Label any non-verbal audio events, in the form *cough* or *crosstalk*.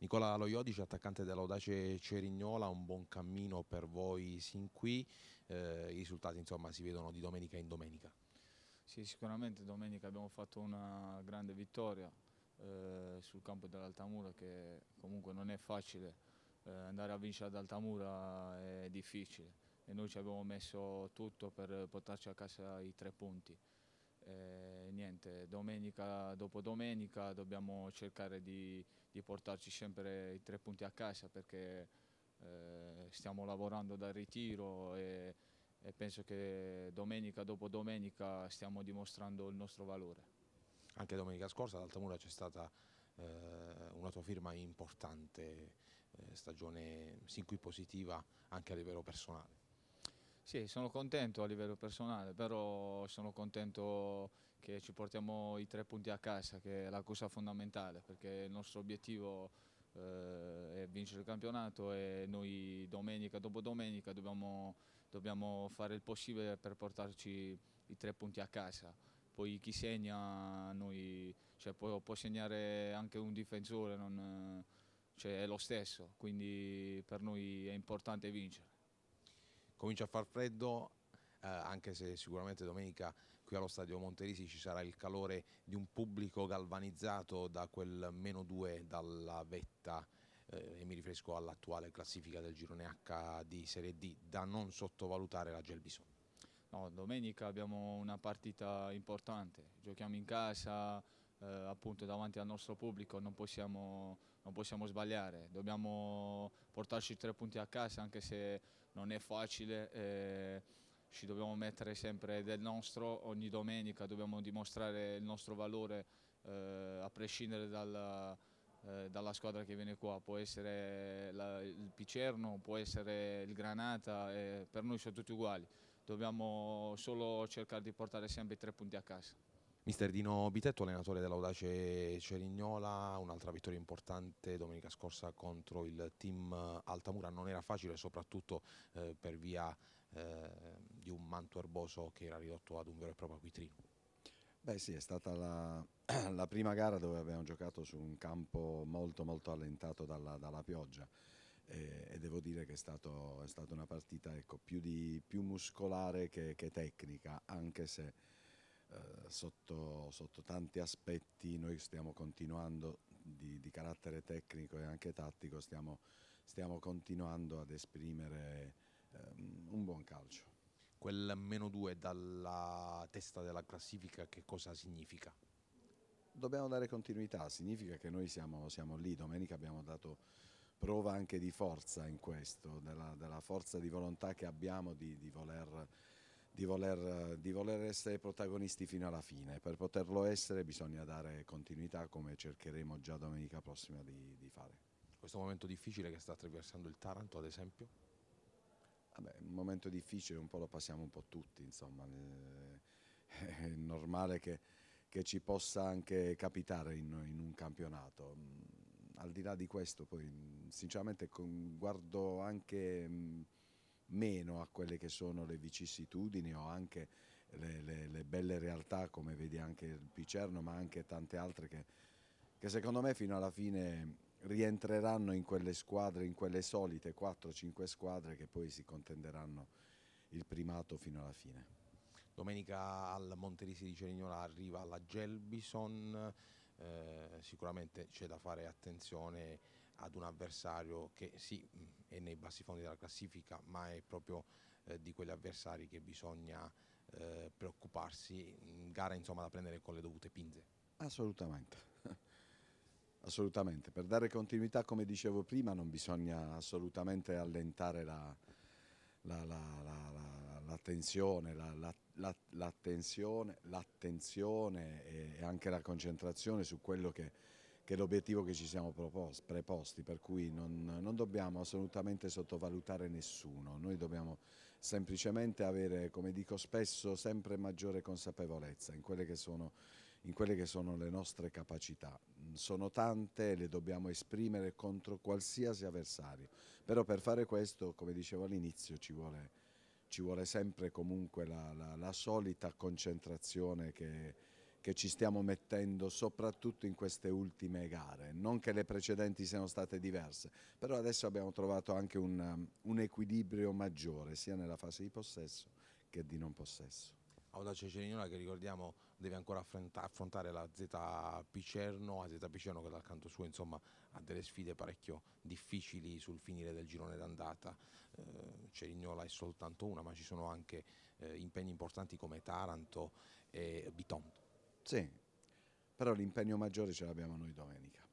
Nicola Loiodici, attaccante dell'Audace Cerignola, un buon cammino per voi sin qui, eh, i risultati insomma, si vedono di domenica in domenica. Sì, sicuramente domenica abbiamo fatto una grande vittoria eh, sul campo dell'Altamura che comunque non è facile, eh, andare a vincere ad Altamura è difficile e noi ci abbiamo messo tutto per portarci a casa i tre punti eh, niente, domenica dopo domenica dobbiamo cercare di, di, portarci sempre i tre punti a casa perché eh, stiamo lavorando dal ritiro e, e, penso che domenica dopo domenica stiamo dimostrando il nostro valore. Anche domenica scorsa ad Altamura c'è stata eh, una tua firma importante, eh, stagione sin qui positiva anche a livello personale. Sì, sono contento a livello personale, però sono contento che ci portiamo i tre punti a casa, che è la cosa fondamentale, perché il nostro obiettivo eh, è vincere il campionato e noi domenica dopo domenica dobbiamo, dobbiamo fare il possibile per portarci i tre punti a casa. Poi chi segna, noi, cioè, può, può, segnare anche un difensore, non, cioè, è lo stesso, quindi per noi è importante vincere comincia a far freddo, eh, anche se sicuramente domenica qui allo stadio Monterisi ci sarà il calore di un pubblico galvanizzato da quel meno 2 dalla vetta eh, e mi riferisco all'attuale classifica del girone H di Serie D, da non sottovalutare la Gelbison. No, domenica abbiamo una partita importante, giochiamo in casa, eh, appunto davanti al nostro pubblico non possiamo, non possiamo, sbagliare, dobbiamo portarci tre punti a casa anche se non è facile, eh, ci dobbiamo mettere sempre del nostro, ogni domenica dobbiamo dimostrare il nostro valore eh, a prescindere dal, eh, dalla squadra che viene qua, può essere la, il Picerno, può essere il Granata, eh, per noi sono tutti uguali, dobbiamo solo cercare di portare sempre tre punti a casa. Mister Dino Bitetto, allenatore dell'Audace Cerignola, un'altra vittoria importante domenica scorsa contro il team Altamura, non era facile soprattutto eh, per via eh, di un manto erboso che era ridotto ad un vero e proprio acquitrino. Beh sì, è stata la, *clears throat* la, prima gara dove abbiamo giocato su un campo molto molto allentato dalla, dalla pioggia e, eh, e, devo dire che è, stato, è stata una partita ecco, più, di, più, muscolare che, che tecnica, anche se eh, sotto, sotto, tanti aspetti noi stiamo continuando di, di carattere tecnico e anche tattico, stiamo, stiamo continuando ad esprimere um, un buon calcio. Quel meno 2 dalla testa della classifica che cosa significa? Dobbiamo dare continuità, significa che noi siamo, siamo lì, domenica abbiamo dato prova anche di forza in questo, della, della forza di volontà che abbiamo di, di voler di voler, di voler, essere protagonisti fino alla fine. Per poterlo essere bisogna dare continuità come cercheremo già domenica prossima di, di fare. Questo momento difficile che sta attraversando il Taranto ad esempio? Vabbè, un momento difficile un po' lo passiamo un po' tutti, insomma. Eh, è normale che, che ci possa anche capitare in, in, un campionato. Mm, al di là di questo poi sinceramente guardo anche mm, meno a quelle che sono le vicissitudini o anche le, le, le belle realtà come vedi anche il Picerno ma anche tante altre che, che secondo me fino alla fine rientreranno in quelle squadre, in quelle solite 4-5 squadre che poi si contenderanno il primato fino alla fine. Domenica al Monterisi di Cerignola arriva la Gelbison, eh, sicuramente c'è da fare attenzione ad un avversario che sì è nei bassi fondi della classifica ma è proprio eh, di quegli avversari che bisogna eh, preoccuparsi, in gara insomma da prendere con le dovute pinze. Assolutamente. *laughs* Assolutamente, per dare continuità come dicevo prima non bisogna assolutamente allentare la, la, la, la tensione, l'attenzione e anche la concentrazione su quello che che è l'obiettivo che ci siamo preposti, per cui non, non, dobbiamo assolutamente sottovalutare nessuno, noi dobbiamo semplicemente avere, come dico spesso, sempre maggiore consapevolezza in quelle che sono, quelle che sono le nostre capacità. Sono tante e le dobbiamo esprimere contro qualsiasi avversario, però per fare questo, come dicevo all'inizio, ci vuole, ci vuole sempre comunque la, la, la solita concentrazione che che ci stiamo mettendo soprattutto in queste ultime gare, non che le precedenti siano state diverse, però adesso abbiamo trovato anche un, um, un equilibrio maggiore sia nella fase di possesso che di non possesso. Audace Cerignola che ricordiamo deve ancora affrontare la Z Picerno, la Z Picerno che dal canto suo insomma, ha delle sfide parecchio difficili sul finire del girone d'andata, eh, Cerignola è soltanto una ma ci sono anche eh, impegni importanti come Taranto e Bitonto. Sì, però l'impegno maggiore ce l'abbiamo noi domenica.